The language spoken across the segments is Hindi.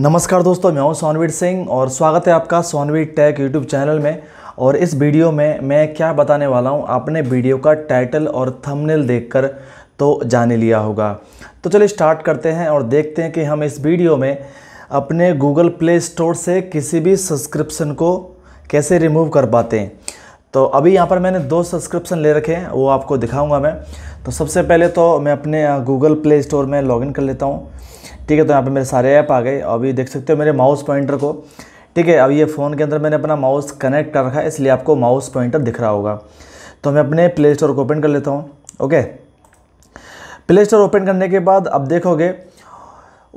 नमस्कार दोस्तों मैं हूं सोनवीर सिंह और स्वागत है आपका सोनवीर टैक यूट्यूब चैनल में और इस वीडियो में मैं क्या बताने वाला हूं आपने वीडियो का टाइटल और थंबनेल देखकर तो जाने लिया होगा तो चलिए स्टार्ट करते हैं और देखते हैं कि हम इस वीडियो में अपने गूगल प्ले स्टोर से किसी भी सब्सक्रिप्शन को कैसे रिमूव कर पाते हैं तो अभी यहाँ पर मैंने दो सब्सक्रिप्शन ले रखे हैं वो आपको दिखाऊँगा मैं तो सबसे पहले तो मैं अपने गूगल प्ले स्टोर में लॉगिन कर लेता हूँ ठीक है तो यहाँ पे मेरे सारे ऐप आ गए अभी देख सकते हो मेरे माउस पॉइंटर को ठीक है अब ये फ़ोन के अंदर मैंने अपना माउस कनेक्ट कर रखा है इसलिए आपको माउस पॉइंटर दिख रहा होगा तो मैं अपने प्ले स्टोर को ओपन कर लेता हूँ ओके प्ले स्टोर ओपन करने के बाद अब देखोगे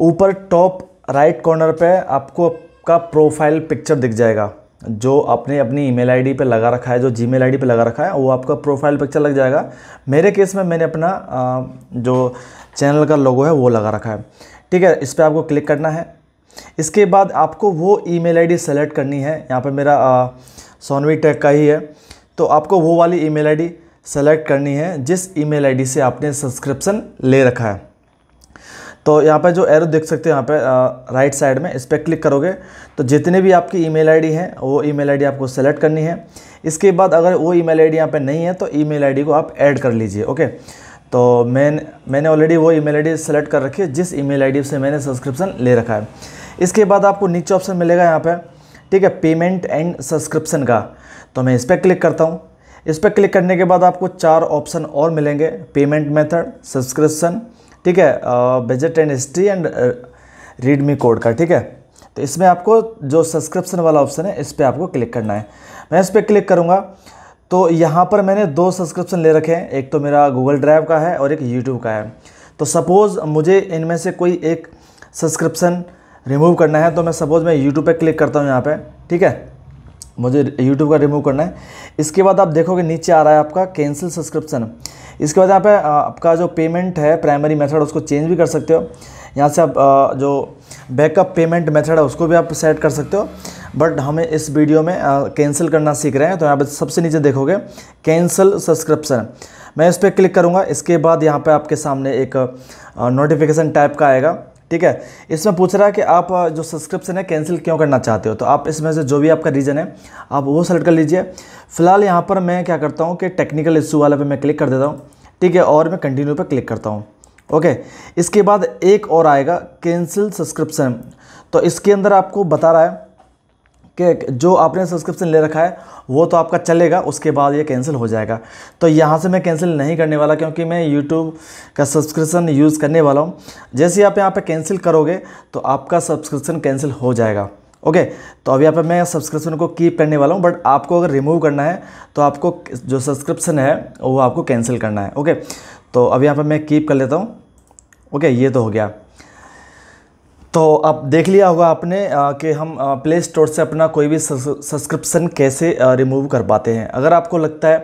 ऊपर टॉप राइट कॉर्नर पर आपको आपका प्रोफाइल पिक्चर दिख जाएगा जो आपने अपनी ईमेल आईडी पे लगा रखा है जो जीमेल आईडी पे लगा रखा है वो आपका प्रोफाइल पिक्चर लग जाएगा मेरे केस में मैंने अपना जो चैनल का लोगो है वो लगा रखा है ठीक है इस पर आपको क्लिक करना है इसके बाद आपको वो ईमेल आईडी सेलेक्ट करनी है यहाँ पर मेरा सोनवी टेक का ही है तो आपको वो वाली ईमेल आईडी सेलेक्ट करनी है जिस ईमेल आईडी से आपने सब्सक्रिप्शन ले रखा है तो यहाँ पर जो एरो देख सकते हो यहाँ पर राइट साइड में इस पर क्लिक करोगे तो जितने भी आपकी ईमेल आईडी है वो ईमेल आईडी आपको सेलेक्ट करनी है इसके बाद अगर वो ईमेल आईडी यहाँ पे नहीं है तो ईमेल आईडी को आप ऐड कर लीजिए ओके तो मैं मैंने ऑलरेडी वो ईमेल आईडी सेलेक्ट कर रखी है जिस ईमेल आईडी से मैंने सब्सक्रिप्शन ले रखा है इसके बाद आपको नीचे ऑप्शन मिलेगा यहाँ पर ठीक है पेमेंट एंड सब्सक्रिप्शन का तो मैं इस पर क्लिक करता हूँ इस पर क्लिक करने के बाद आपको चार ऑप्शन और मिलेंगे पेमेंट मेथड सब्सक्रिप्शन ठीक है budget and history and redeem code का ठीक है तो इसमें आपको जो सब्सक्रिप्शन वाला ऑप्शन है इस पर आपको क्लिक करना है मैं इस पर क्लिक करूँगा तो यहाँ पर मैंने दो सब्सक्रिप्शन ले रखे हैं एक तो मेरा गूगल ड्राइव का है और एक यूट्यूब का है तो सपोज़ मुझे इनमें से कोई एक सब्सक्रिप्शन रिमूव करना है तो मैं सपोज़ मैं यूट्यूब पे क्लिक करता हूँ यहाँ पे ठीक है मुझे यूट्यूब का रिमूव करना है इसके बाद आप देखोगे नीचे आ रहा है आपका कैंसिल सब्सक्रिप्शन इसके बाद यहाँ पे आपका जो पेमेंट है प्राइमरी मेथड उसको चेंज भी कर सकते हो यहाँ से आप जो बैकअप पेमेंट मेथड है उसको भी आप सेट कर सकते हो बट हमें इस वीडियो में कैंसिल करना सीख रहे हैं तो यहाँ पर सबसे नीचे देखोगे कैंसिल सब्सक्रिप्शन मैं इस पर क्लिक करूँगा इसके बाद यहाँ पर आपके सामने एक नोटिफिकेशन टाइप का आएगा ठीक है इसमें पूछ रहा है कि आप जो सब्सक्रिप्शन है कैंसिल क्यों करना चाहते हो तो आप इसमें से जो भी आपका रीज़न है आप वो सेलेक्ट कर लीजिए फिलहाल यहाँ पर मैं क्या करता हूँ कि टेक्निकल इशू वाले पे मैं क्लिक कर देता हूँ ठीक है और मैं कंटिन्यू पर क्लिक करता हूँ ओके इसके बाद एक और आएगा कैंसिल सब्सक्रिप्शन तो इसके अंदर आपको बता रहा है कि जो आपने सब्सक्रिप्शन ले रखा है वो तो आपका चलेगा उसके बाद ये कैंसिल हो जाएगा तो यहाँ से मैं कैंसिल नहीं करने वाला क्योंकि मैं यूट्यूब का सब्सक्रिप्शन यूज़ करने वाला हूँ जैसे आप यहाँ पे कैंसिल करोगे तो आपका सब्सक्रिप्शन कैंसिल हो जाएगा ओके तो अब यहाँ पे मैं सब्सक्रिप्शन को कीप करने वाला हूँ बट आपको अगर रिमूव करना है तो आपको जो सब्सक्रिप्शन है वो आपको कैंसिल करना है ओके तो अब यहाँ पर मैं कीप कर लेता हूँ ओके ये तो हो गया तो आप देख लिया होगा आपने कि हम प्ले स्टोर से अपना कोई भी सब्सक्रिप्शन कैसे रिमूव कर पाते हैं अगर आपको लगता है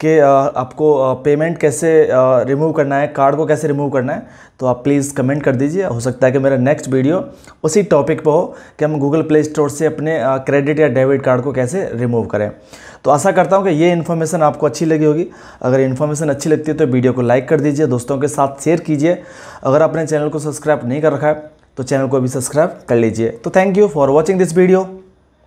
कि आपको पेमेंट कैसे रिमूव करना है कार्ड को कैसे रिमूव करना है तो आप प्लीज़ कमेंट कर दीजिए हो सकता है कि मेरा नेक्स्ट वीडियो उसी टॉपिक पर हो कि हम गूगल प्ले स्टोर से अपने क्रेडिट या डेबिट कार्ड को कैसे रिमूव करें तो आशा करता हूँ कि ये इन्फॉर्मेशन आपको अच्छी लगी होगी अगर इन्फॉर्मेशन अच्छी लगती है तो वीडियो को लाइक कर दीजिए दोस्तों के साथ शेयर कीजिए अगर आपने चैनल को सब्सक्राइब नहीं कर रखा है तो चैनल को भी सब्सक्राइब कर लीजिए तो thank you for watching this video